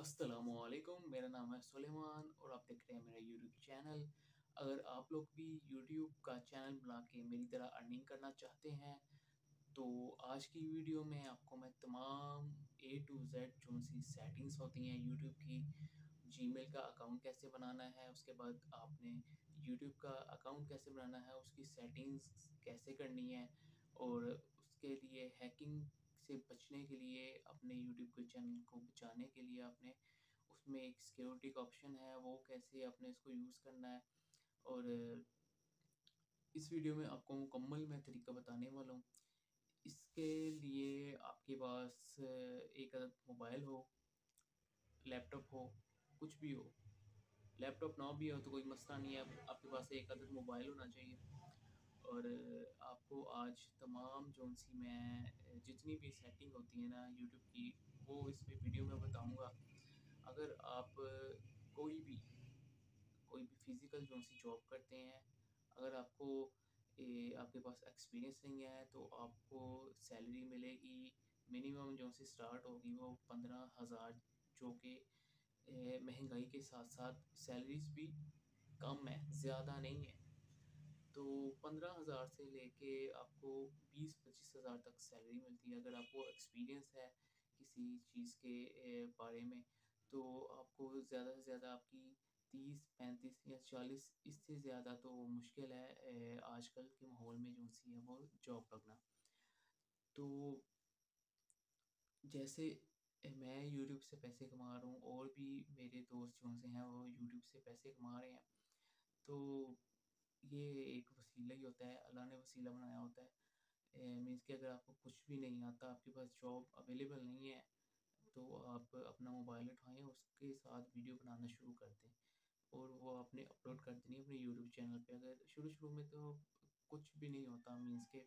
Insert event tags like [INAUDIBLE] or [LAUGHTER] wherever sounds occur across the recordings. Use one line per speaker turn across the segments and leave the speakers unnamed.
असलकुम मेरा नाम है सुलेमान और आप देख रहे हैं मेरा यूट्यूब चैनल अगर आप लोग भी यूट्यूब का चैनल बना के मेरी तरह अर्निंग करना चाहते हैं तो आज की वीडियो में आपको मैं तमाम ए टू जेड जो सी सेटिंग्स होती हैं यूट्यूब की जीमेल का अकाउंट कैसे बनाना है उसके बाद आपने यूट्यूब का अकाउंट कैसे बनाना है उसकी सेटिंग्स कैसे करनी है और उसके लिए हैकिंग से बचने के लिए अपने यूट्यूब के चैनल को बचाने के लिए आपने उसमें एक सिक्योरिटी का ऑप्शन है वो कैसे आपने इसको यूज़ करना है और इस वीडियो में आपको मुकम्मल मैं तरीका बताने वाला हूँ इसके लिए आपके पास एक मोबाइल हो लैपटॉप हो कुछ भी हो लैपटॉप ना भी हो तो कोई मसला नहीं है आपके पास एक आदत मोबाइल होना चाहिए और आपको आज तमाम जो सी मैं जितनी भी सेटिंग होती है ना यूट्यूब की वो इस वीडियो में बताऊंगा अगर आप कोई भी कोई भी फिज़िकल जो सी जॉब करते हैं अगर आपको ए, आपके पास एक्सपीरियंस नहीं है तो आपको सैलरी मिलेगी मिनिमम जो सी स्टार्ट होगी वो पंद्रह हज़ार जो कि महंगाई के साथ साथ सैलरीज भी कम है ज़्यादा नहीं है तो पंद्रह हज़ार से लेके आपको बीस पच्चीस हज़ार तक सैलरी मिलती है अगर आपको एक्सपीरियंस है किसी चीज़ के बारे में तो आपको ज़्यादा से ज़्यादा आपकी तीस पैंतीस या चालीस इससे ज़्यादा तो मुश्किल है आजकल के माहौल में जो सी है वो जॉब लगना तो जैसे मैं यूट्यूब से पैसे कमा रहा हूँ और भी मेरे दोस्त जो हैं वो यूट्यूब से पैसे कमा रहे हैं तो ये एक वसीला ही होता है अल्लाह ने वसीला बनाया होता है मीन्स कि अगर आपको कुछ भी नहीं आता आपके पास जॉब अवेलेबल नहीं है तो आप अपना मोबाइल उठाएं उसके साथ वीडियो बनाना शुरू कर दें और वो आपने अपलोड कर देनी अपने यूट्यूब चैनल पे अगर शुरू शुरू में तो कुछ भी नहीं होता मीन्स के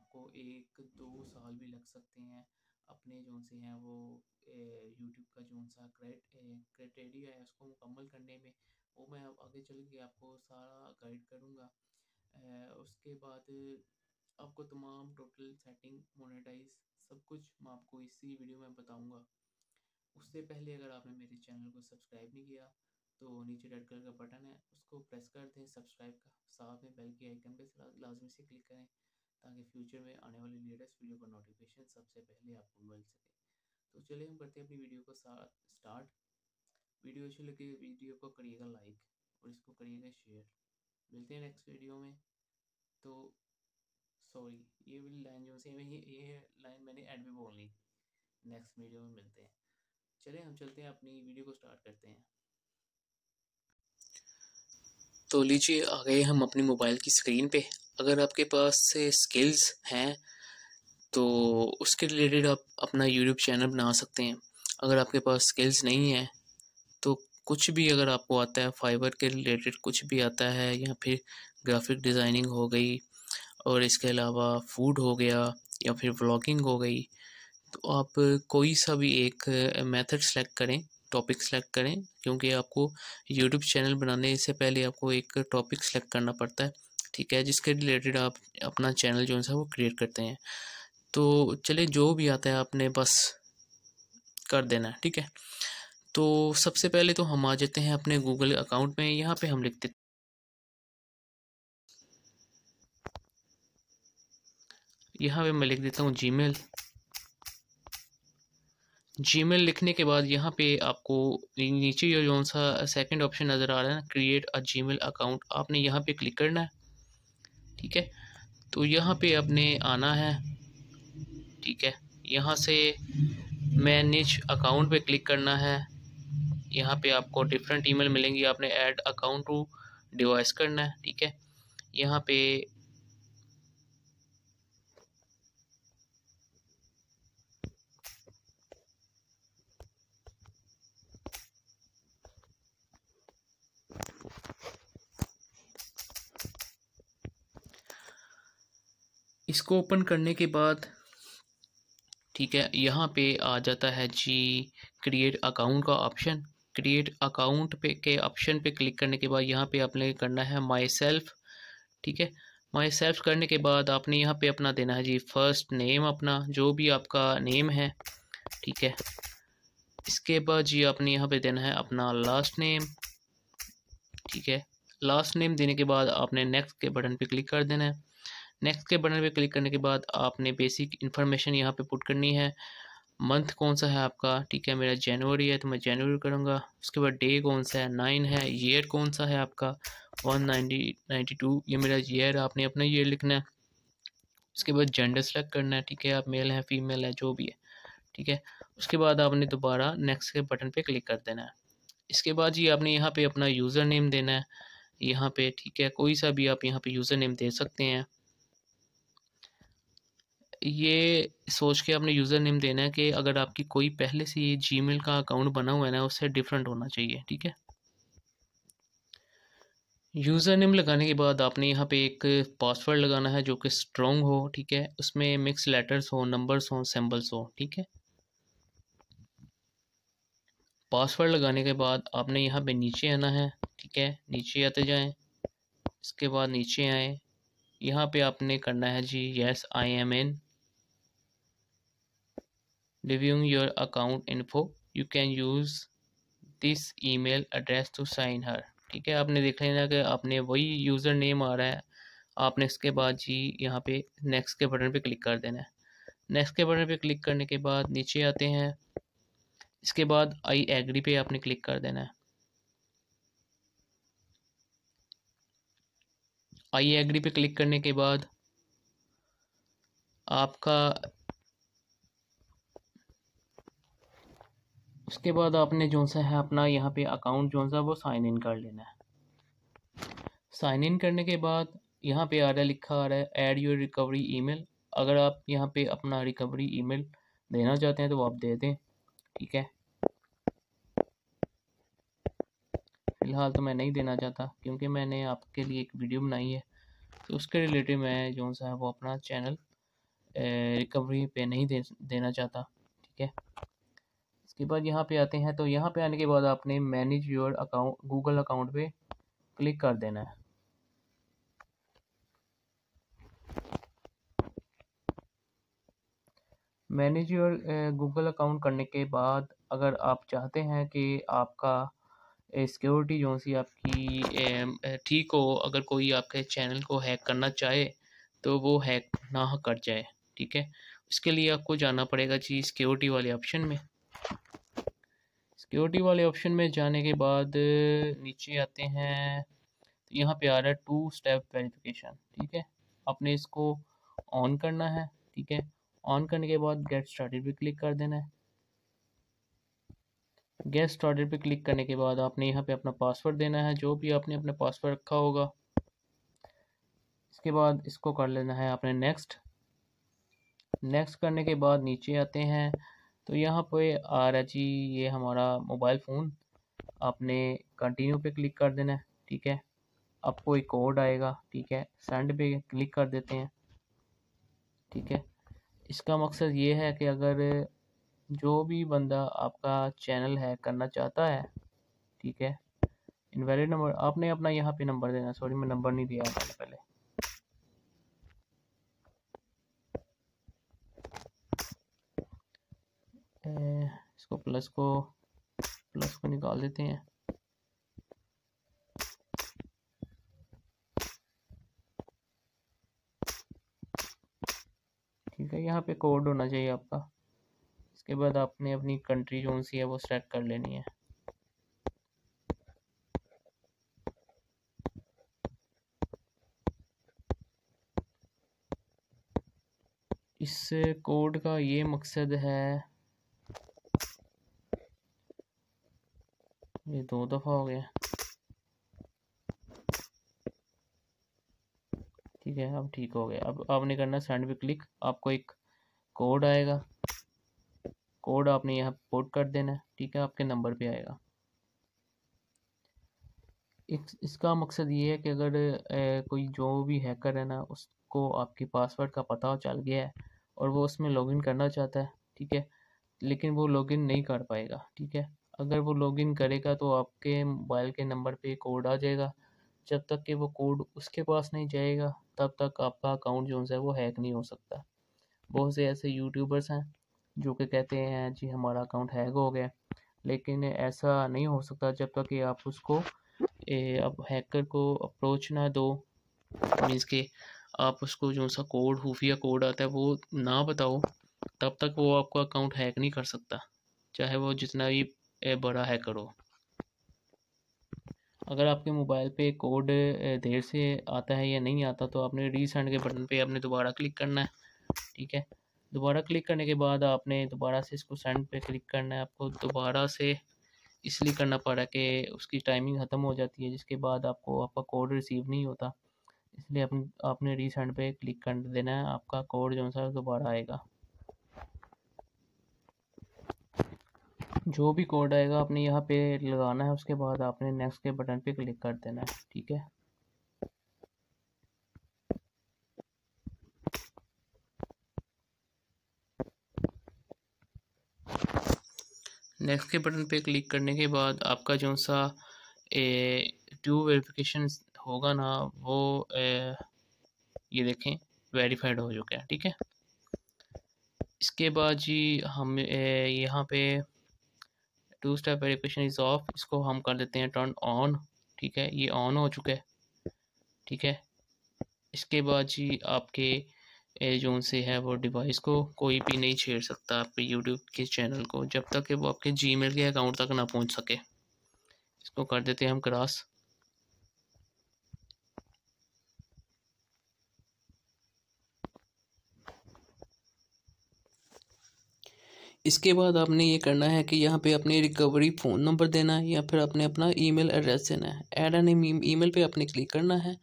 आपको एक दो साल भी लग सकते हैं अपने जो से हैं वो यूट्यूब का जो सा क्राइटेरिया है उसको मुकम्मल करने में वो मैं अब आगे चल के आपको सारा गाइड करूँगा उसके बाद आपको तमाम टोटल सेटिंग मोनेटाइज सब कुछ मैं आपको इसी वीडियो में बताऊँगा उससे पहले अगर आपने मेरे चैनल को सब्सक्राइब नहीं किया तो नीचे रेड कलर का बटन है उसको प्रेस कर दें सब्सक्राइब का साथ में बेल के आइकन पर लाजमी से क्लिक करें ताकि फ्यूचर में आने वाली लेटेस्ट वीडियो का नोटिफिकेशन सबसे पहले आपको मिल सके तो चलिए हम करते हैं अपनी वीडियो को स्टार्ट वीडियो अच्छी लगे तो वीडियो को करिएगा लाइक और इसको करिएगा शेयर मिलते हैं नेक्स्ट वीडियो में तो सॉरी ये वाली लाइन जो सेम है ये लाइन मैंने ऐड भी बोल ली नेक्स्ट वीडियो में मिलते हैं चले हम चलते हैं अपनी वीडियो को स्टार्ट करते हैं तो लीजिए आ गए हम अपने मोबाइल की स्क्रीन पे अगर आपके पास से स्किल्स हैं तो उसके रिलेटेड आप अपना यूट्यूब चैनल बना सकते हैं अगर आपके पास स्किल्स नहीं हैं कुछ भी अगर आपको आता है फाइबर के रिलेटेड कुछ भी आता है या फिर ग्राफिक डिज़ाइनिंग हो गई और इसके अलावा फूड हो गया या फिर व्लॉगिंग हो गई तो आप कोई सा भी एक मेथड सेलेक्ट करें टॉपिक सेलेक्ट करें क्योंकि आपको यूट्यूब चैनल बनाने से पहले आपको एक टॉपिक सेलेक्ट करना पड़ता है ठीक है जिसके रिलेटेड आप अपना चैनल जो है वो क्रिएट करते हैं तो चले जो भी आता है आपने बस कर देना है ठीक है तो सबसे पहले तो हम आ जाते हैं अपने गूगल अकाउंट में यहाँ पे हम लिखते यहाँ पे मैं लिख देता हूँ जीमेल जीमेल लिखने के बाद यहाँ पे आपको नीचे जो कौन सा सेकेंड ऑप्शन नज़र आ रहा है ना क्रिएट अ जीमेल अकाउंट आपने यहाँ पे क्लिक करना है ठीक है तो यहाँ पे आपने आना है ठीक है यहाँ से मैनेज अकाउंट पे क्लिक करना है यहाँ पे आपको डिफरेंट ईमेल मिलेंगी आपने ऐड अकाउंट टू डिवाइस करना है ठीक है यहाँ पे इसको ओपन करने के बाद ठीक है यहाँ पे आ जाता है जी क्रिएट अकाउंट का ऑप्शन क्रिएट अकाउंट पे के ऑप्शन पे क्लिक करने के बाद यहाँ पे आपने करना है माई सेल्फ ठीक है माई सेल्फ करने के बाद आपने यहाँ पे अपना देना है जी फर्स्ट नेम अपना जो भी आपका नेम है ठीक है इसके बाद जी आपने यहाँ पे देना है अपना लास्ट नेम ठीक है लास्ट नेम देने के बाद आपने नेक्स्ट के बटन पे क्लिक कर देना है नेक्स्ट के बटन पे क्लिक करने के बाद आपने बेसिक इन्फॉर्मेशन यहाँ पे पुट करनी है मंथ कौन सा है आपका ठीक है मेरा जनवरी है तो मैं जनवरी करूँगा उसके बाद डे कौन सा है नाइन है ईयर कौन सा है आपका वन नाइनटी नाइन्टी टू ये मेरा ईयर आपने अपना ईयर लिखना है उसके बाद जेंडर सेलेक्ट करना है ठीक है आप मेल है फीमेल हैं जो भी है ठीक है उसके बाद आपने दोबारा नेक्स्ट के बटन पे क्लिक कर देना है इसके बाद जी आपने यहाँ पे अपना यूज़र नेम देना है यहाँ पे ठीक है कोई सा भी आप यहाँ पे यूज़र नेम दे सकते हैं ये सोच के आपने यूज़र नेम देना है कि अगर आपकी कोई पहले से ये जी का अकाउंट बना हुआ है ना उससे डिफरेंट होना चाहिए ठीक है यूज़र नेम लगाने के बाद आपने यहाँ पे एक पासवर्ड लगाना है जो कि स्ट्रॉन्ग हो ठीक है उसमें मिक्स लेटर्स हो नंबर्स हो सिंबल्स हो ठीक है पासवर्ड लगाने के बाद आपने यहाँ पे नीचे आना है ठीक है नीचे आते जाएं इसके बाद नीचे आए यहाँ पे आपने करना है जी yes I am in reviewing your account info you can use this email address to sign her ठीक है आपने देख लेना कि आपने वही यूज़र नेम आ रहा है आपने इसके बाद जी यहाँ पे नेक्स्ट के बटन पे क्लिक कर देना है नेक्स्ट के बटन पे क्लिक करने के बाद नीचे आते हैं इसके बाद आई एग्री पे आपने क्लिक कर देना है आई एग्री पे क्लिक करने के बाद आपका उसके बाद आपने जो सा है अपना यहाँ पे अकाउंट जो सा वो साइन इन कर लेना है साइन इन करने के बाद यहाँ पे आ रहा है लिखा आ रहा है ऐड योर रिकवरी ईमेल अगर आप यहाँ पे अपना रिकवरी ईमेल देना चाहते हैं तो आप दे दें ठीक है फ़िलहाल तो मैं नहीं देना चाहता क्योंकि मैंने आपके लिए एक वीडियो बनाई है तो उसके रिलेटेड मैं जो सा है वो अपना चैनल रिकवरी पे नहीं दे, देना चाहता ठीक है उसके बाद यहाँ पे आते हैं तो यहाँ पे आने के बाद आपने manage your account Google account पे क्लिक कर देना है मैनेज योर गूगल अकाउंट करने के बाद अगर आप चाहते हैं कि आपका सिक्योरिटी eh, जो सी आपकी eh, eh, ठीक हो अगर कोई आपके चैनल को हैक करना चाहे तो वो हैक ना कर जाए ठीक है इसके लिए आपको जाना पड़ेगा जी सिक्योरिटी वाले ऑप्शन में सिक्योरिटी वाले ऑप्शन में जाने के बाद नीचे आते हैं तो यहाँ पे आ रहा है टू स्टेप वेरिफिकेशन ठीक है आपने इसको ऑन करना है ठीक है ऑन करने के बाद गेट स्टार्टेड पे क्लिक कर देना है गेट स्टार्टेड पे क्लिक करने के बाद आपने यहाँ पे अपना पासवर्ड देना है जो भी आपने अपना पासवर्ड रखा होगा इसके बाद इसको कर लेना है आपने नेक्स्ट नेक्स्ट करने के बाद नीचे आते हैं तो यहाँ पे आ रहा जी ये हमारा मोबाइल फ़ोन आपने कंटिन्यू पे क्लिक कर देना है ठीक है आपको एक कोड आएगा ठीक है सेंड पे क्लिक कर देते हैं ठीक है इसका मकसद ये है कि अगर जो भी बंदा आपका चैनल है करना चाहता है ठीक है इनवैलिड नंबर आपने अपना यहाँ पे नंबर देना सॉरी मैं नंबर नहीं दिया इसको प्लस को प्लस को निकाल देते हैं ठीक है यहाँ पे कोड होना चाहिए आपका इसके बाद आपने अपनी कंट्री जोन सी है वो सेलेक्ट कर लेनी है इस कोड का ये मकसद है दो तो दफ़ा हो गया ठीक है अब ठीक हो गया अब आपने करना सेंड पे क्लिक आपको एक कोड आएगा कोड आपने यहाँ पोर्ट कर देना है ठीक है आपके नंबर पे आएगा एक इसका मकसद ये है कि अगर ए, कोई जो भी हैकर है ना उसको आपके पासवर्ड का पता चल गया है और वो उसमें लॉगिन करना चाहता है ठीक है लेकिन वो लॉगिन नहीं कर पाएगा ठीक है अगर वो लॉगिन करेगा तो आपके मोबाइल के नंबर पे कोड आ जाएगा जब तक कि वो कोड उसके पास नहीं जाएगा तब तक आपका अकाउंट जो है वो हैक नहीं हो सकता बहुत से ऐसे यूट्यूबर्स हैं जो कि कहते हैं जी हमारा अकाउंट हैक हो गया लेकिन ऐसा नहीं हो सकता जब तक कि आप उसको ए, आप हैकर को अप्रोच ना दो मीन्स के आप उसको जो सा कोड खुफिया कोड आता है वो ना बताओ तब तक वो आपका अकाउंट हैक नहीं कर सकता चाहे वो जितना भी ए बड़ा है करो अगर आपके मोबाइल पे कोड देर से आता है या नहीं आता तो आपने रीसेंड के बटन पे आपने दोबारा क्लिक करना है ठीक है दोबारा क्लिक करने के बाद आपने दोबारा से इसको सेंड पे क्लिक करना है आपको दोबारा से इसलिए करना पड़ा कि उसकी टाइमिंग ख़त्म हो जाती है जिसके बाद आपको आपका कोड रिसीव नहीं होता इसलिए आपने आपने रीसेंड पे क्लिक कर देना है आपका कोड जो है दोबारा आएगा जो भी कोड आएगा आपने यहाँ पे लगाना है उसके बाद आपने नेक्स्ट के बटन पे क्लिक कर देना है ठीक है नेक्स्ट के बटन पे क्लिक करने के बाद आपका जो सा ए वेरिफिकेशन होगा ना वो ए, ये देखें वेरीफाइड हो चुका है ठीक है इसके बाद जी हम यहाँ पे two step verification is off इसको हम कर देते हैं टर्न ऑन ठीक है ये ऑन हो चुका है ठीक है इसके बाद जी आपके जो से है वो डिवाइस को कोई भी नहीं छेड़ सकता आपके यूट्यूब के चैनल को जब तक कि वो आपके जीमेल के अकाउंट तक ना पहुंच सके इसको कर देते हैं हम क्रॉस इसके बाद आपने ये करना है कि यहाँ पे अपने रिकवरी फ़ोन नंबर देना है या फिर आपने अपना ईमेल एड्रेस देना है ऐड एन ईमेल पे आपने क्लिक करना है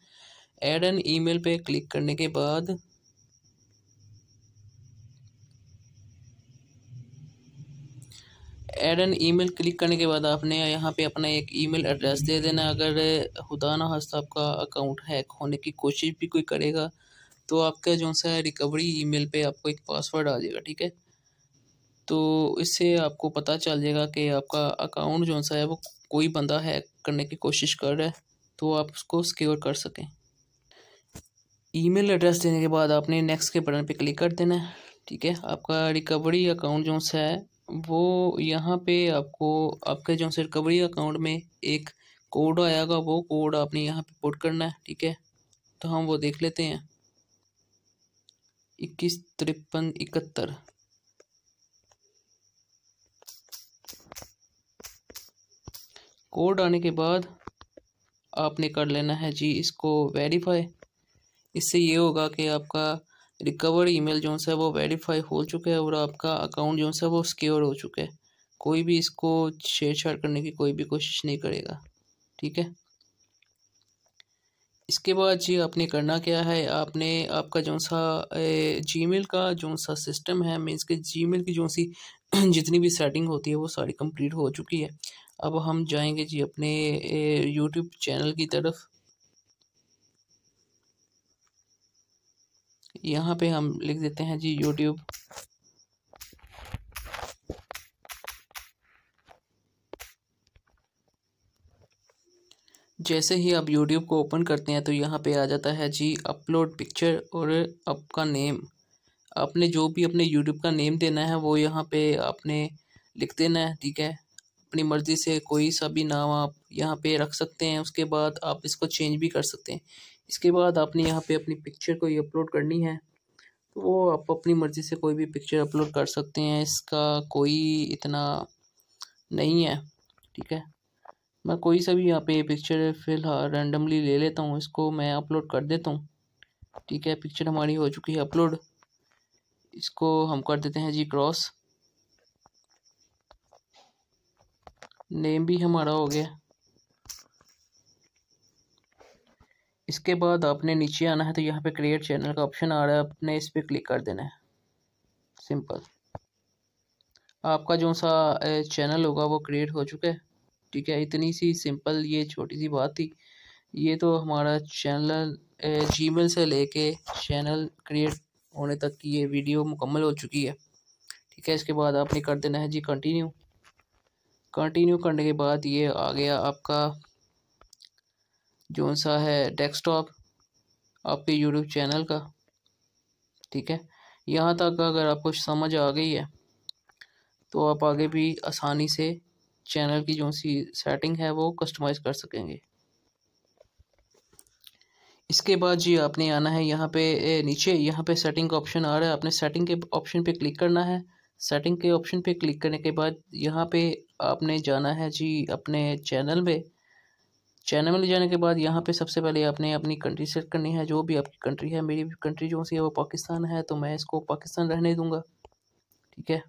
ऐड एन ईमेल पे क्लिक करने के बाद ऐड एन ईमेल क्लिक करने के बाद आपने यहाँ पे अपना एक ईमेल एड्रेस दे देना अगर खुदा ना हस्त आपका अकाउंट हैक होने की कोशिश भी कोई करेगा तो आपका जो सा रिकवरी ईमेल पे आपको एक पासवर्ड आ जाएगा ठीक है तो इससे आपको पता चल जाएगा कि आपका अकाउंट जो सा है वो कोई बंदा हैक करने की कोशिश कर रहा है तो आप उसको सिक्योर कर सकें ईमेल एड्रेस देने के बाद आपने नेक्स्ट के बटन पे क्लिक कर देना है ठीक है आपका रिकवरी अकाउंट जो सा है वो यहाँ पे आपको आपके जो सा रिकवरी अकाउंट में एक कोड आएगा वो कोड आपने यहाँ पे पोर्ट करना है ठीक है तो हम वो देख लेते हैं इक्कीस तिरपन इकहत्तर कोड आने के बाद आपने कर लेना है जी इसको वेरीफाई इससे ये होगा कि आपका रिकवर ईमेल जो है वो वेरीफाई हो चुका है और आपका अकाउंट जो है वो सिक्योर हो चुका है कोई भी इसको छेड़छाड़ करने की कोई भी कोशिश नहीं करेगा ठीक है इसके बाद जी आपने करना क्या है आपने आपका जो सा जी का जो सा सिस्टम है मीन्स के जी की जो सी [CLEARS THROAT] जितनी भी सेटिंग होती है वो सारी कंप्लीट हो चुकी है अब हम जाएंगे जी अपने यूट्यूब चैनल की तरफ यहाँ पे हम लिख देते हैं जी यूट्यूब जैसे ही आप YouTube को ओपन करते हैं तो यहाँ पे आ जाता है जी अपलोड पिक्चर और आपका नेम आपने जो भी अपने YouTube का नेम देना है वो यहाँ पे आपने लिख देना है ठीक है अपनी मर्ज़ी से कोई सा भी नाम आप यहाँ पे रख सकते हैं उसके बाद आप इसको चेंज भी कर सकते हैं इसके बाद आपने यहाँ पे अपनी पिक्चर को अपलोड करनी है तो वो आप अपनी मर्ज़ी से कोई भी पिक्चर अपलोड कर सकते हैं इसका कोई इतना नहीं है ठीक है मैं कोई सा भी यहाँ पे पिक्चर फ़िलहाल रैंडमली ले लेता हूँ इसको मैं अपलोड कर देता हूँ ठीक है पिक्चर हमारी हो चुकी है अपलोड इसको हम कर देते हैं जी क्रॉस नेम भी हमारा हो गया इसके बाद आपने नीचे आना है तो यहाँ पे क्रिएट चैनल का ऑप्शन आ रहा है आपने इस पर क्लिक कर देना है सिंपल आपका जो सा चैनल होगा वो क्रिएट हो चुका है ठीक है इतनी सी सिंपल ये छोटी सी बात थी ये तो हमारा चैनल जीमेल से लेके चैनल क्रिएट होने तक की ये वीडियो मुकम्मल हो चुकी है ठीक है इसके बाद आपने कर देना है जी कंटिन्यू कंटिन्यू करने के बाद ये आ गया आपका जो सा है डेस्कटॉप आपके यूट्यूब चैनल का ठीक है यहाँ तक अगर आपको समझ आ गई है तो आप आगे भी आसानी से चैनल की जो सी सेटिंग है वो कस्टमाइज़ कर सकेंगे इसके बाद जी आपने आना है यहाँ पे नीचे यहाँ पे सेटिंग का ऑप्शन आ रहा है आपने सेटिंग के ऑप्शन पे क्लिक करना है सेटिंग के ऑप्शन पे क्लिक करने के बाद यहाँ पे आपने जाना है जी अपने चैनल में चैनल में ले जाने के बाद यहाँ पे सबसे पहले आपने अपनी कंट्री सेट करनी है जो भी आपकी कंट्री है मेरी कंट्री जो सी है वो पाकिस्तान है तो मैं इसको पाकिस्तान रहने दूँगा ठीक है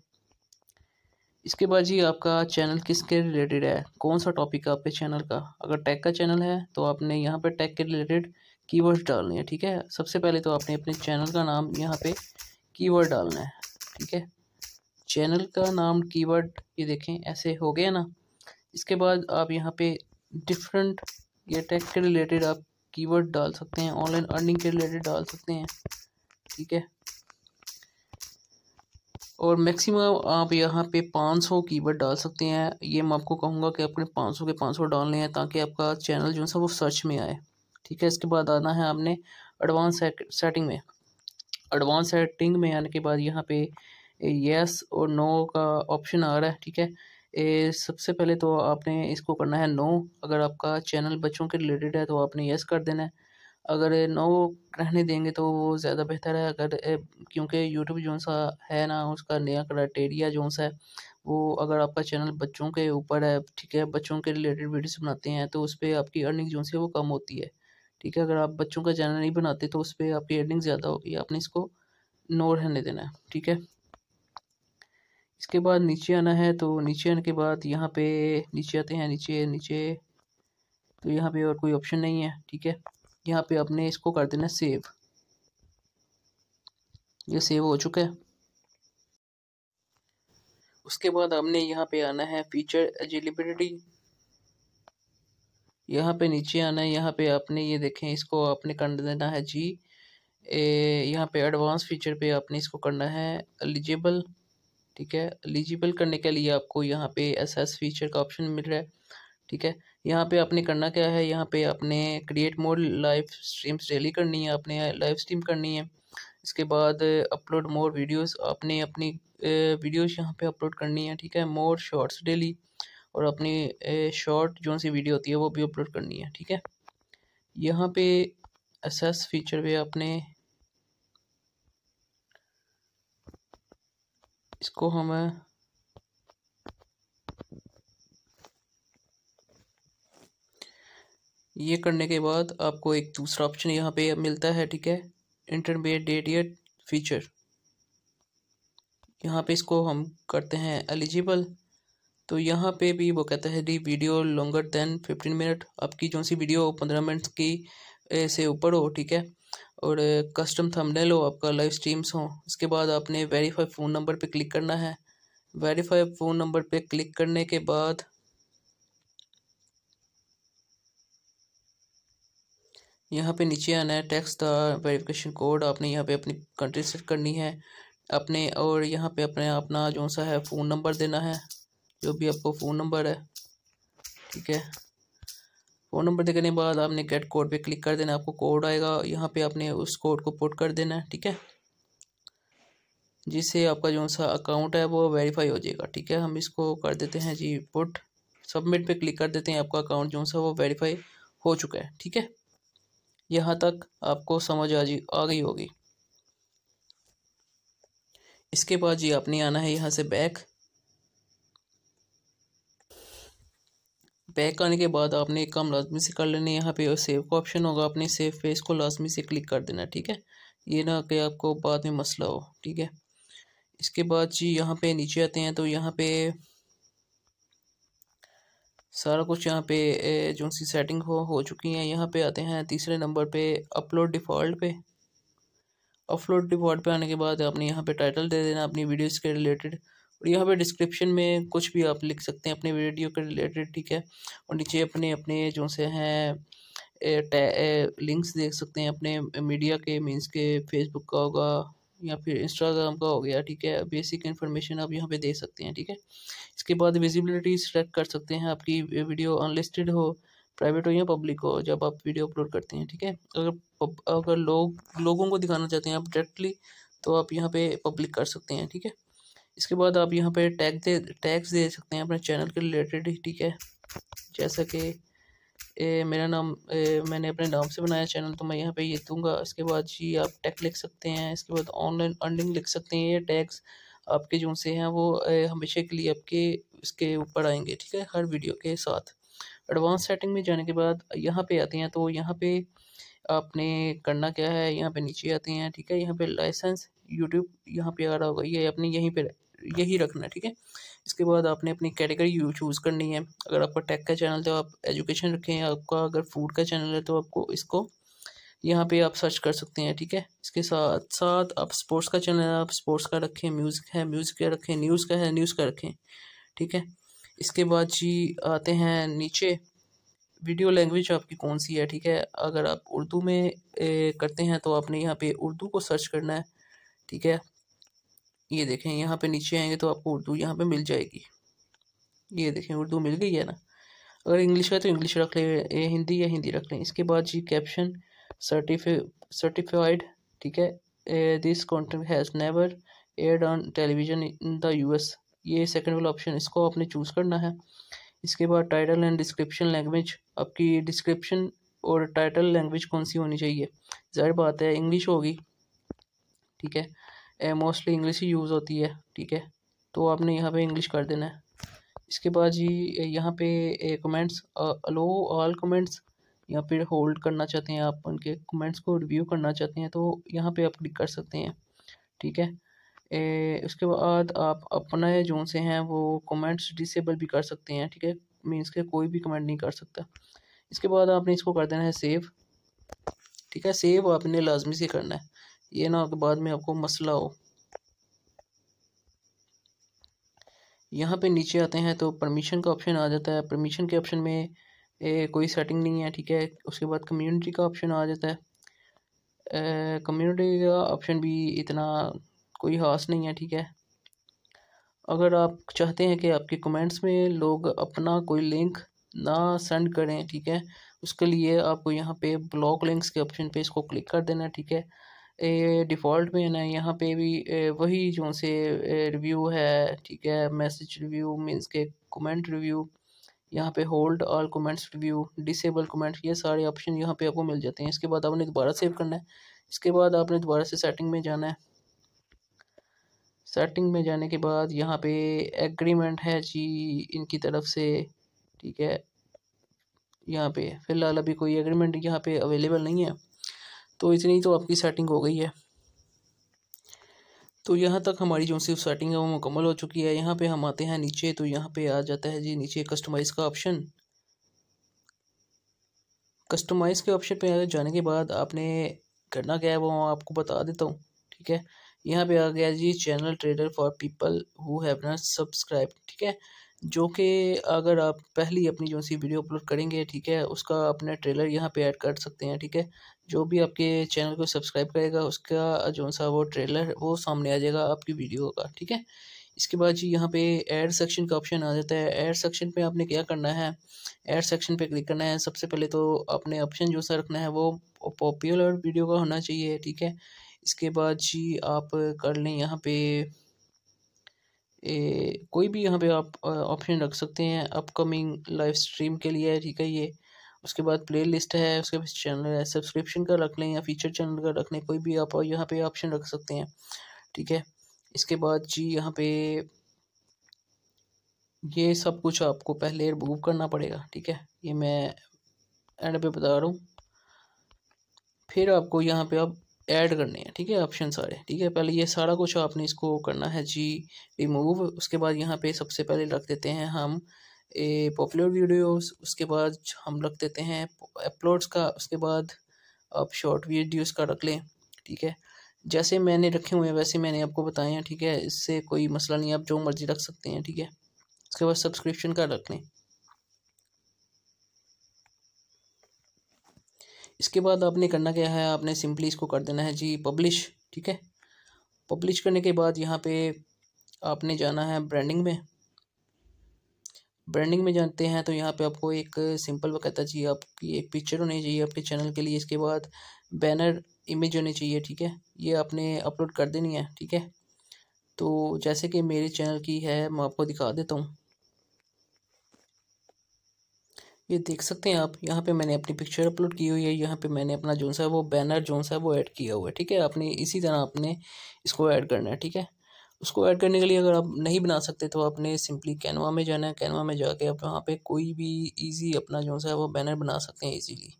इसके बाद जी आपका चैनल किसके रिलेटेड है कौन सा टॉपिक है आपके चैनल का अगर टैग का चैनल है तो आपने यहाँ पर टैग के रिलेटेड की डालने हैं ठीक है सबसे पहले तो आपने अपने चैनल का नाम यहाँ पर कीवर्ड डालना है ठीक है चैनल का नाम कीवर्ड ये देखें ऐसे हो गया ना इसके बाद आप यहाँ पे डिफरेंट या टेक के रिलेटेड आप कीवर्ड डाल सकते हैं ऑनलाइन अर्निंग के रिलेटेड डाल सकते हैं ठीक है और मैक्सिमम आप यहाँ पे 500 कीवर्ड डाल सकते हैं ये मैं आपको कहूँगा कि आपने 500 के 500 डालने हैं ताकि आपका चैनल जो है सब वो सर्च में आए ठीक है इसके बाद आना है आपने एडवांस सेटिंग में एडवांस सेटिंग में आने के बाद यहाँ पे यस और नो का ऑप्शन आ रहा है ठीक है ए, सबसे पहले तो आपने इसको करना है नो अगर आपका चैनल बच्चों के रिलेटेड है तो आपने यस कर देना है अगर नो रहने देंगे तो वो ज़्यादा बेहतर है अगर क्योंकि यूट्यूब जो सा है ना उसका नया क्राइटेरिया जो सा है वो अगर आपका चैनल बच्चों के ऊपर है ठीक है बच्चों के रिलेटेड वीडियोस बनाते हैं तो उस पर आपकी अर्निंग जो सी है वो कम होती है ठीक है अगर आप बच्चों का चैनल नहीं बनाते तो उस पर आपकी अर्निंग ज़्यादा होगी आपने इसको नो रहने देना है ठीक है इसके बाद नीचे आना है तो नीचे आने के बाद यहाँ पे नीचे आते हैं नीचे नीचे तो यहाँ पे और कोई ऑप्शन नहीं है ठीक है यहाँ पे आपने इसको कर देना सेव ये सेव हो चुका है उसके बाद हमने यहाँ पे आना है फीचर एजिलिबिलिटी यहाँ पे नीचे आना है यहाँ पे आपने ये देखें इसको आपने कर देना है जी ए, यहाँ पे एडवांस फीचर पे आपने इसको करना है एलिजिबल ठीक है एलिजिबल करने के लिए आपको यहाँ पे एस एस फीचर का ऑप्शन मिल रहा है ठीक है यहाँ पे आपने करना क्या है यहाँ पे आपने create more live streams daily करनी है आपने लाइव स्ट्रीम करनी है इसके बाद अपलोड मोर वीडियोस आपने अपनी वीडियोज़ यहाँ पे अपलोड करनी है ठीक है मोर शॉर्ट्स डेली और अपनी शॉर्ट जो सी वीडियो होती है वो भी अपलोड करनी है ठीक है यहाँ पे एस फीचर पे आपने इसको हम ये करने के बाद आपको एक दूसरा ऑप्शन यहाँ पे मिलता है ठीक है इंटरमीडिएट फीचर यहाँ पे इसको हम करते हैं एलिजिबल तो यहाँ पे भी वो कहता है the video longer than fifteen minute आपकी जो सी वीडियो पंद्रह मिनट की से ऊपर हो ठीक है और कस्टम थंबनेल हो आपका लाइव स्ट्रीम्स हो उसके बाद आपने वेरीफाई फ़ोन नंबर पे क्लिक करना है वेरीफाई फ़ोन नंबर पे क्लिक करने के बाद यहाँ पे नीचे आना है टैक्स का वेरिफिकेशन कोड आपने यहाँ पे अपनी कंट्री सेट करनी है अपने और यहाँ पे अपने अपना जो सा है फ़ोन नंबर देना है जो भी आपको फ़ोन नंबर है ठीक है फ़ोन नंबर देने के बाद आपने गेट कोड पे क्लिक कर देना आपको कोड आएगा यहाँ पे आपने उस कोड को पुट कर देना है ठीक है जिससे आपका जो सा अकाउंट है वो वेरीफाई हो जाएगा ठीक है हम इसको कर देते हैं जी पुट सबमिट पे क्लिक कर देते हैं आपका अकाउंट जो सा वो वेरीफाई हो चुका है ठीक है यहाँ तक आपको समझ आ जी आ गई होगी इसके बाद जी आपने आना है यहाँ से बैक बैक आने के बाद आपने एक काम लाजमी से कर लेना यहाँ पे और सेव का ऑप्शन होगा अपने सेव पे इसको लाजमी से क्लिक कर देना ठीक है ये ना कि आपको बाद में मसला हो ठीक है इसके बाद जी यहाँ पे नीचे आते हैं तो यहाँ पे सारा कुछ यहाँ पे जो सी सेटिंग हो हो चुकी है यहाँ पे आते हैं तीसरे नंबर पे अपलोड डिफ़ॉल्ट पे अपलोड डिफ़ॉल्ट पे आने के बाद आपने यहाँ पे टाइटल दे देना अपनी वीडियोस के रिलेटेड और यहाँ पे डिस्क्रिप्शन में कुछ भी आप लिख सकते हैं अपने वीडियो के रिलेटेड ठीक है और नीचे अपने अपने जो से हैं लिंक्स देख सकते हैं अपने मीडिया के मीन्स के फेसबुक का होगा या फिर इंस्टाग्राम का हो गया ठीक है बेसिक इन्फॉर्मेशन आप यहाँ पे दे सकते हैं ठीक है इसके बाद विजिबिलिटी सेलेक्ट कर सकते हैं आपकी वीडियो अनलिस्टेड हो प्राइवेट हो या पब्लिक हो जब आप वीडियो अपलोड करते हैं ठीक है अगर अगर लोग लोगों को दिखाना चाहते हैं आप डायरेक्टली तो आप यहाँ पे पब्लिक कर सकते हैं ठीक है इसके बाद आप यहाँ पर टैग दे टैग्स दे सकते हैं अपने चैनल के रिलेटेड ठीक है जैसा कि ए, मेरा नाम ए, मैंने अपने नाम से बनाया चैनल तो मैं यहाँ पे ये दूंगा इसके बाद जी आप टैग लिख सकते हैं इसके बाद ऑनलाइन अर्निंग लिख सकते हैं ये टैग्स आपके जो से हैं वो हमेशा के लिए आपके इसके ऊपर आएंगे ठीक है हर वीडियो के साथ एडवांस सेटिंग में जाने के बाद यहाँ पे आते हैं तो यहाँ पे आपने करना क्या है यहाँ पर नीचे आते हैं ठीक है यहाँ पर लाइसेंस यूट्यूब यहाँ पर आ रहा होगा ये अपने आपने यहीं पर यही रखना है ठीक है इसके बाद आपने अपनी कैटेगरी यू चूज़ करनी है अगर आपका टेक का चैनल तो आप एजुकेशन रखें आपका अगर फूड का चैनल है तो आपको इसको यहाँ पे आप सर्च कर सकते हैं ठीक है इसके साथ साथ आप स्पोर्ट्स का चैनल आप स्पोर्ट्स का रखें म्यूज़िक है म्यूज़िक का रखें न्यूज़ का है न्यूज़ का रखें ठीक है इसके बाद जी आते हैं नीचे वीडियो लैंग्वेज आपकी कौन सी है ठीक है अगर आप उर्दू में ए, करते हैं तो आपने यहाँ पे उर्दू को सर्च करना है ठीक है ये देखें यहाँ पे नीचे आएंगे तो आपको उर्दू यहाँ पे मिल जाएगी ये देखें उर्दू मिल गई है ना अगर इंग्लिश है तो इंग्लिश रख लें हिंदी या हिंदी रख लें इसके बाद जी कैप्शन सर्टिफ सर्टिफाइड ठीक है this content has never air on television in the US ये सेकंड वाला ऑप्शन इसको आपने चूज़ करना है इसके बाद टाइटल एंड डिस्क्रिप्शन लैंग्वेज आपकी डिस्क्रिप्शन और टाइटल लैंग्वेज कौन सी होनी चाहिए ज़ाहिर बात है इंग्लिश होगी ठीक है मोस्टली इंग्लिश ही यूज़ होती है ठीक है तो आपने यहाँ पे इंग्लिश कर देना है इसके बाद जी यहाँ पे कमेंट्स अलो ऑल कमेंट्स या फिर होल्ड करना चाहते हैं आप उनके कमेंट्स को रिव्यू करना चाहते हैं तो यहाँ पे आप क्लिक कर सकते हैं ठीक है ए, उसके बाद आप अपना जो से हैं वो कमेंट्स डिसेबल भी कर सकते हैं ठीक है मीन्स के कोई भी कमेंट नहीं कर सकता इसके बाद आपने इसको कर देना है सेव ठीक है सेव आपने लाजमी से करना है ये ना कि बाद में आपको मसला हो यहाँ पे नीचे आते हैं तो परमिशन का ऑप्शन आ जाता है परमिशन के ऑप्शन में ए, कोई सेटिंग नहीं है ठीक है उसके बाद कम्युनिटी का ऑप्शन आ जाता है कम्युनिटी का ऑप्शन भी इतना कोई खास नहीं है ठीक है अगर आप चाहते हैं कि आपके कमेंट्स में लोग अपना कोई लिंक ना सेंड करें ठीक है उसके लिए आपको यहाँ पे ब्लॉक लिंक्स के ऑप्शन पे इसको क्लिक कर देना ठीक है डिफ़ॉल्ट में है ना यहाँ पे भी वही जो से रिव्यू है ठीक है मैसेज रिव्यू मीन्स के कमेंट रिव्यू यहाँ पे hold all comments review disable comment ये सारे ऑप्शन यहाँ पे आपको मिल जाते हैं इसके बाद आपने दोबारा सेव करना है इसके बाद आपने दोबारा से सेटिंग में जाना है सेटिंग में जाने के बाद यहाँ पे एग्रीमेंट है जी इनकी तरफ से ठीक है यहाँ पे फ़िलहाल अभी कोई एग्रीमेंट यहाँ पे अवेलेबल नहीं है तो इतनी तो आपकी सेटिंग हो गई है तो यहाँ तक हमारी जो सिर्फ सेटिंग है वो मुकम्मल हो चुकी है यहाँ पे हम आते हैं नीचे तो यहाँ पे आ जाता है जी नीचे कस्टमाइज़ का ऑप्शन कस्टमाइज़ के ऑप्शन पे जाने के बाद आपने करना क्या है वो आपको बता देता हूँ ठीक है यहाँ पे आ गया जी channel trader for people who have not subscribe ठीक है जो कि अगर आप पहली अपनी जो सी वीडियो अपलोड करेंगे ठीक है उसका अपना ट्रेलर यहाँ पे ऐड कर सकते हैं ठीक है जो भी आपके चैनल को सब्सक्राइब करेगा उसका जो सा वो ट्रेलर वो सामने आ जाएगा आपकी वीडियो का ठीक है इसके बाद जी यहाँ पे एड सेक्शन का ऑप्शन आ जाता है एड सेक्शन पे आपने क्या करना है एड सेक्शन पे क्लिक करना है सबसे पहले तो आपने ऑप्शन जो सा रखना है वो पॉपुलर वीडियो का होना चाहिए ठीक है इसके बाद जी आप कर लें यहाँ पे ए, कोई भी यहाँ पे आप ऑप्शन रख सकते हैं अपकमिंग लाइव स्ट्रीम के लिए ठीक है ये उसके बाद प्ले लिस्ट है उसके बाद चैनल है सब्सक्रिप्शन का रख लें या फीचर चैनल का रख लें कोई भी आप यहाँ पे ऑप्शन रख सकते हैं ठीक है इसके बाद जी यहाँ पे ये सब कुछ आपको पहले रिमूव करना पड़ेगा ठीक है ये मैं एंड पे बता रहा हूँ फिर आपको यहाँ पे आप ऐड करने हैं ठीक है ऑप्शन सारे ठीक है पहले ये सारा कुछ आपने इसको करना है जी रिमूव उसके बाद यहाँ पे सबसे पहले रख देते हैं हम पॉपुलर वीडियोस उसके बाद हम रख देते हैं अपलोड्स का उसके बाद आप शॉर्ट वीडियोस का रख लें ठीक है जैसे मैंने रखे हुए हैं वैसे मैंने आपको बताए हैं ठीक है इससे कोई मसला नहीं आप जो मर्ज़ी रख सकते हैं ठीक है उसके बाद सब्सक्रिप्शन का रख लें इसके बाद आपने करना क्या है आपने सिंपली इसको कर देना है जी पब्लिश ठीक है पब्लिश करने के बाद यहाँ पे आपने जाना है ब्रांडिंग में ब्रांडिंग में जानते हैं तो यहाँ पे आपको एक सिंपल बकायदा चाहिए आपकी एक पिक्चर होनी चाहिए आपके चैनल के लिए इसके बाद बैनर इमेज होनी चाहिए ठीक है ये आपने अपलोड कर देनी है ठीक है तो जैसे कि मेरे चैनल की है मैं आपको दिखा देता हूँ ये देख सकते हैं आप यहाँ पे मैंने अपनी पिक्चर अपलोड की हुई है यहाँ पे मैंने अपना जो सा वो बैनर जो सा वो ऐड किया हुआ है ठीक है आपने इसी तरह आपने इसको ऐड करना है ठीक है उसको ऐड करने के लिए अगर आप नहीं बना सकते तो आपने सिंपली कैनवा में जाना है कैनवा में जाके आप वहाँ पे कोई भी इजी अपना जो है वो बैनर बना सकते हैं इजीली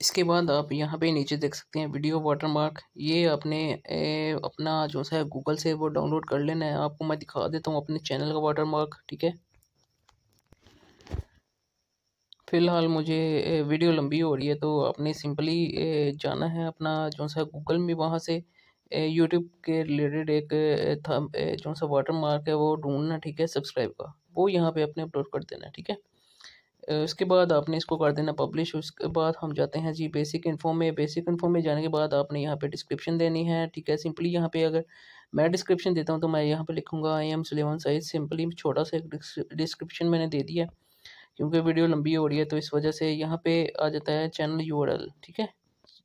इसके बाद आप यहाँ पे नीचे देख सकते हैं वीडियो वाटरमार्क ये आपने ए, अपना जो है गूगल से वो डाउनलोड कर लेना है आपको मैं दिखा देता हूँ अपने चैनल का मार्क ठीक है फ़िलहाल मुझे वीडियो लंबी हो रही है तो आपने सिंपली जाना है अपना जो है गूगल में वहाँ से यूट्यूब के रिलेटेड एक थम जो सा वाटर मार्क है वो ढूंढना ठीक है सब्सक्राइब का वो यहाँ पे अपने अपलोड कर देना ठीक है उसके बाद आपने इसको कर देना पब्लिश उसके बाद हम जाते हैं जी बेसिक इन्फो में बेसिक इन्फो में जाने के बाद आपने यहाँ पे डिस्क्रिप्शन देनी है ठीक है सिंपली यहाँ पे अगर मैं डिस्क्रिप्शन देता हूँ तो मैं यहाँ पे लिखूँगा I am eleven size simply छोटा सा एक डिस्क्रिप्शन मैंने दे दिया क्योंकि वीडियो लंबी हो रही है तो इस वजह से यहाँ पे आ जाता है चैनल यू ठीक है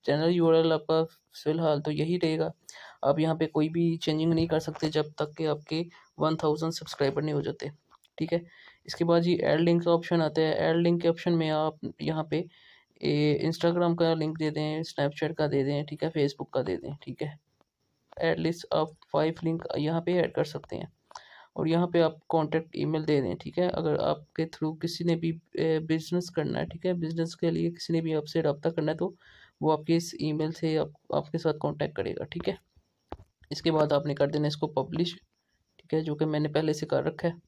चैनल यू आपका फिलहाल तो यही रहेगा आप यहाँ पे कोई भी चेंजिंग नहीं कर सकते जब तक कि आपके वन थाउजेंड सब्सक्राइबर नहीं हो जाते ठीक है इसके बाद ये एड लिंक का ऑप्शन आता है एड लिंक के ऑप्शन में आप यहाँ पे इंस्टाग्राम का लिंक दे दें स्नैपचैट का दे दें ठीक है फेसबुक का दे दें ठीक है एड लिस्ट आप फाइव लिंक यहाँ पर ऐड कर सकते हैं और यहाँ पे आप कॉन्टैक्ट ईमेल दे दें ठीक है अगर आपके थ्रू किसी ने भी बिजनेस करना है ठीक है बिजनेस के लिए किसी ने भी आपसे रबता करना है तो वो आपके इस ईमेल से आप, आपके साथ कांटेक्ट करेगा ठीक है इसके बाद आपने कर देना इसको पब्लिश ठीक है जो कि मैंने पहले से कर रखा है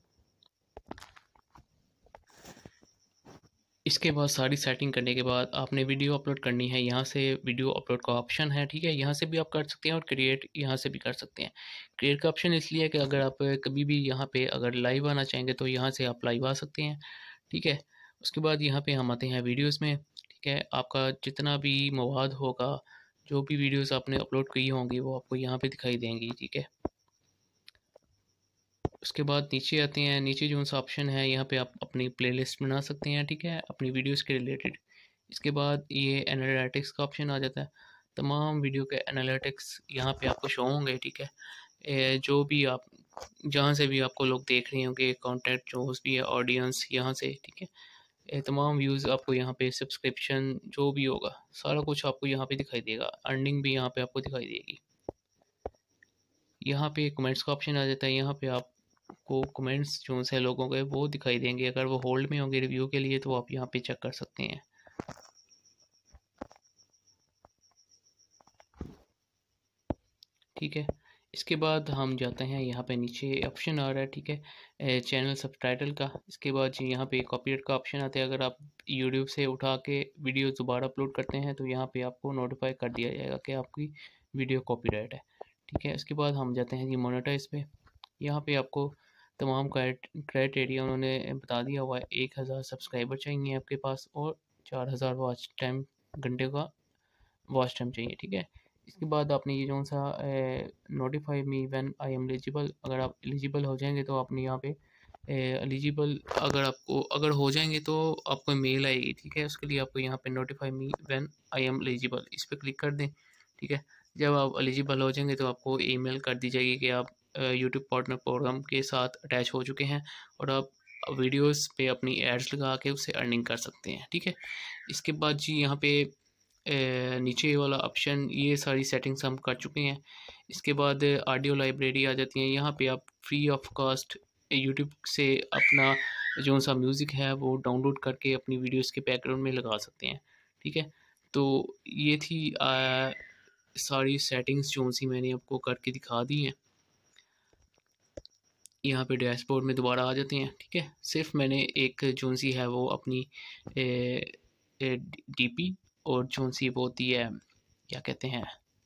इसके बाद सारी सेटिंग करने के बाद आपने वीडियो अपलोड करनी है यहाँ से वीडियो अपलोड का ऑप्शन है ठीक है यहाँ से भी आप कर सकते हैं और क्रिएट यहाँ से भी कर सकते हैं क्रिएट का ऑप्शन इसलिए है कि अगर आप कभी भी यहाँ पे अगर लाइव आना चाहेंगे तो यहाँ से आप लाइव आ सकते हैं ठीक है उसके बाद यहाँ पे हम आते हैं वीडियोज़ में ठीक है आपका जितना भी मवाद होगा जो भी वीडियोस आपने अपलोड की होंगी वो आपको यहाँ पे दिखाई देंगी ठीक है उसके बाद नीचे आते हैं नीचे जो सा ऑप्शन है यहाँ पे आप अपनी प्लेलिस्ट बना सकते हैं ठीक है अपनी वीडियोस के रिलेटेड इसके बाद ये एनालिटिक्स का ऑप्शन आ जाता है तमाम वीडियो के एनालिटिक्स यहाँ पे आपको शो होंगे ठीक है जो भी आप जहाँ से भी आपको लोग देख रहे होंगे कॉन्टेंट जो भी है ऑडियंस यहाँ से ठीक है ये तमाम व्यूज़ आपको यहाँ पे सब्सक्रिप्शन जो भी होगा सारा कुछ आपको यहाँ पे दिखाई देगा अर्निंग भी यहाँ पे आपको दिखाई देगी यहाँ पे कमेंट्स का ऑप्शन आ जाता है यहाँ पे आपको कमेंट्स जो है लोगों के वो दिखाई देंगे अगर वो होल्ड में होंगे रिव्यू के लिए तो आप यहाँ पे चेक कर सकते हैं ठीक है इसके बाद हम जाते हैं यहाँ पे नीचे ऑप्शन आ रहा है ठीक है चैनल सबटाइटल का इसके बाद जी यहाँ पे कॉपीराइट का ऑप्शन आता है अगर आप यूट्यूब से उठा के वीडियो दोबारा अपलोड करते हैं तो यहाँ पे आपको नोटिफाई कर दिया जाएगा कि आपकी वीडियो कॉपीराइट है ठीक है इसके बाद हम जाते हैं जी मोनिटाइज पे यहाँ पर आपको तमाम क्राइटेरिया उन्होंने बता दिया हुआ है एक हज़ार सब्सक्राइबर चाहिए आपके पास और चार हज़ार वॉच टाइम घंटे का वॉच टाइम चाहिए ठीक है इसके बाद आपने ये जो सा notify me when I am eligible अगर आप एलिजिबल हो जाएंगे तो आपने यहाँ पे एलिजिबल अगर आपको अगर हो जाएंगे तो आपको मेल आएगी ठीक है उसके लिए आपको यहाँ पे notify me when I am eligible इस पर क्लिक कर दें ठीक है जब आप एलिजिबल हो जाएंगे तो आपको ईमेल कर दी जाएगी कि आप यूट्यूब पार्टनर प्रोग्राम के साथ अटैच हो चुके हैं और आप वीडियोस पे अपनी एड्स लगा के उससे अर्निंग कर सकते हैं ठीक है इसके बाद जी यहाँ पे नीचे वाला ऑप्शन ये सारी सेटिंग्स हम कर चुके हैं इसके बाद ऑडियो लाइब्रेरी आ जाती है यहाँ पे आप फ्री ऑफ कॉस्ट यूट्यूब से अपना जो सा म्यूज़िक है वो डाउनलोड करके अपनी वीडियोस के बैकग्राउंड में लगा सकते हैं ठीक है तो ये थी आ, सारी सेटिंग्स जो सी मैंने आपको करके दिखा दी हैं यहाँ पे डैशबोर्ड में दोबारा आ जाते हैं ठीक है सिर्फ मैंने एक जो सी है वो अपनी ए, ए, डीपी और जोन सी वो होती है क्या कहते हैं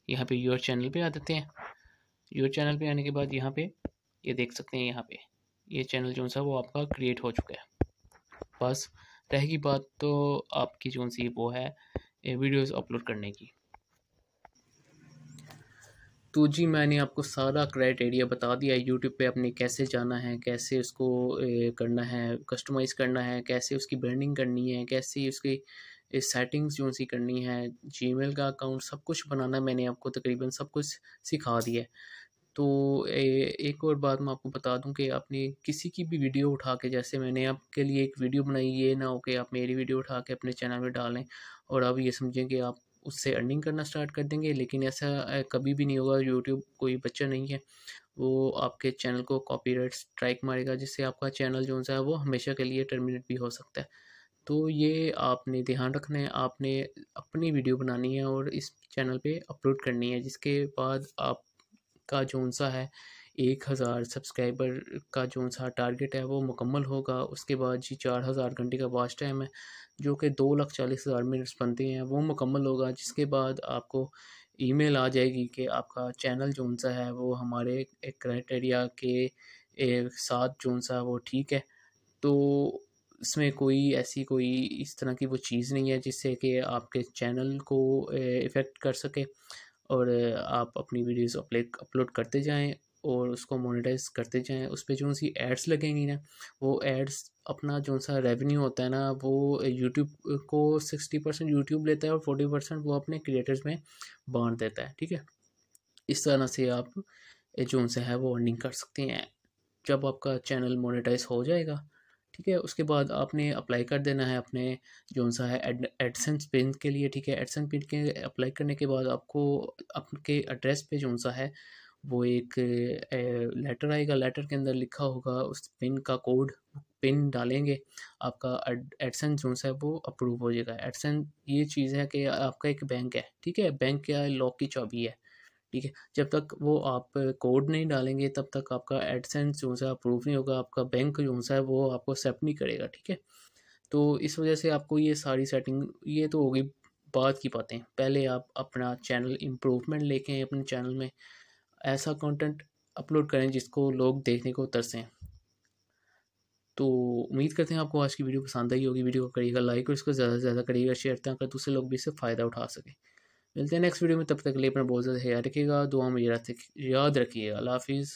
यहाँ पे योर चैनल पे आ जाते हैं योर चैनल पे आने के बाद यहाँ पे ये यह देख सकते हैं यहाँ पे ये यह चैनल जो सा वो आपका क्रिएट हो चुका है बस रहेगी बात तो आपकी जो सी वो है वीडियोस अपलोड करने की तो जी मैंने आपको सारा क्राइटेरिया बता दिया है यूट्यूब पे आपने कैसे जाना है कैसे उसको करना है कस्टमाइज़ करना है कैसे उसकी ब्रांडिंग करनी है कैसे उसकी इस सेटिंग्स जो सी करनी है जीमेल का अकाउंट सब कुछ बनाना मैंने आपको तकरीबन सब कुछ सिखा दिया है तो ए, एक और बात मैं आपको बता दूं कि आपने किसी की भी वीडियो उठा के जैसे मैंने आपके लिए एक वीडियो बनाई ये ना हो कि आप मेरी वीडियो उठा के अपने चैनल में डालें और आप ये समझें कि आप उससे अर्निंग करना स्टार्ट कर देंगे लेकिन ऐसा कभी भी नहीं होगा यूट्यूब कोई बच्चा नहीं है वो आपके चैनल को कॉपी स्ट्राइक मारेगा जिससे आपका चैनल जो है वो हमेशा के लिए टर्मिनेट भी हो सकता है तो ये आपने ध्यान रखना है आपने अपनी वीडियो बनानी है और इस चैनल पे अपलोड करनी है जिसके बाद आपका जौन सा है एक हज़ार सब्सक्राइबर का जो सा टारगेट है वो मुकम्मल होगा उसके बाद जी चार हज़ार घंटे का वास्ट टाइम है जो कि दो लाख चालीस हज़ार मिनट्स बनते हैं वो मुकम्मल होगा जिसके बाद आपको ईमेल आ जाएगी कि आपका चैनल जो सा है वो हमारे क्राइटेरिया के साथ जो सा वो ठीक है तो इसमें कोई ऐसी कोई इस तरह की वो चीज़ नहीं है जिससे कि आपके चैनल को इफ़ेक्ट कर सके और आप अपनी वीडियोस अपलोड करते जाएं और उसको मोनेटाइज करते जाएं उस पर जो सी एड्स लगेंगी ना वो एड्स अपना जो सा रेवेन्यू होता है ना वो यूट्यूब को सिक्सटी परसेंट यूट्यूब लेता है और फोर्टी परसेंट वो अपने क्रिएटर्स में बांट देता है ठीक है इस तरह से आप जो सा है वो अर्निंग कर सकते हैं जब आपका चैनल मोनिटाइज हो जाएगा ठीक है उसके बाद आपने अप्लाई कर देना है अपने जो सा है एडसेंस पिन के लिए ठीक है एडसन पिन के अप्लाई करने के बाद आपको आपके एड्रेस पे जो सा है वो एक लेटर आएगा लेटर के अंदर लिखा होगा उस पिन का कोड पिन डालेंगे आपका एडसेंस जो है वो अप्रूव हो जाएगा एडसेंस ये चीज़ है कि आपका एक बैंक है ठीक है बैंक क्या लॉक की चाबी है ठीक है जब तक वो आप कोड नहीं डालेंगे तब तक आपका एडसेंस जो सा अप्रूव नहीं होगा आपका बैंक जो सा वो आपको एक्सेप्ट नहीं करेगा ठीक है तो इस वजह से आपको ये सारी सेटिंग ये तो होगी बात की बातें पहले आप अपना चैनल इम्प्रूवमेंट लेके आए अपने चैनल में ऐसा कंटेंट अपलोड करें जिसको लोग देखने को तरसें तो उम्मीद करते हैं आपको आज की वीडियो पसंद आई होगी वीडियो को करिएगा लाइक और इसको ज़्यादा से ज़्यादा करिएगा शेयर ताकि दूसरे लोग भी इससे फ़ायदा उठा सकें मिलते हैं नेक्स्ट वीडियो में तब तक के लिए अपना बहुत ज़्यादा ख्याल रखिएगा दुआ में याद रखिएगा अल्लाह हाफिज़